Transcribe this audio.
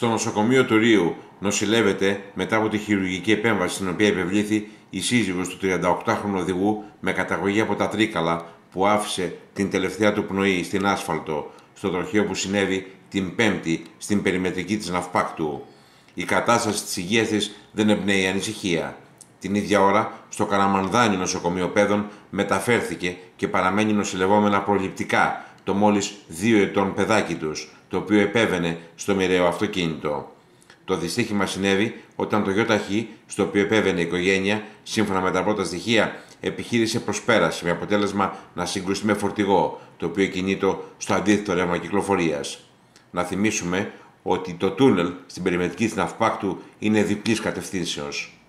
στο νοσοκομείο του Ρίου νοσηλεύεται μετά από τη χειρουργική επέμβαση στην οποία υπευλήθη η σύζυγος του 38χρονου οδηγού με καταγωγή από τα Τρίκαλα που άφησε την τελευταία του πνοή στην άσφαλτο στο τροχείο που συνέβη την Πέμπτη στην περιμετρική της Ναυπάκτου. Η κατάσταση της υγείας της δεν εμπνέει ανησυχία. Την ίδια ώρα, στο Καραμανδάνι νοσοκομείο παιδών μεταφέρθηκε και παραμένει νοσηλευόμενα προληπτικά το μόλις δύο ετών παιδάκι τους, το οποίο επέβαινε στο μοιραίο αυτοκίνητο. Το δυστύχημα συνέβη όταν το ΙΟΤΑΧΗ, στο οποίο επέβαινε η οικογένεια, σύμφωνα με τα πρώτα στοιχεία, επιχείρησε προσπέραση με αποτέλεσμα να συγκρουστεί με φορτηγό, το οποίο κινείται στο αντίθετο ρεύμα κυκλοφορίας. Να θυμίσουμε ότι το τούνελ στην περιμετρική της ναυπάκτου είναι διπλής κατευθύνσεως.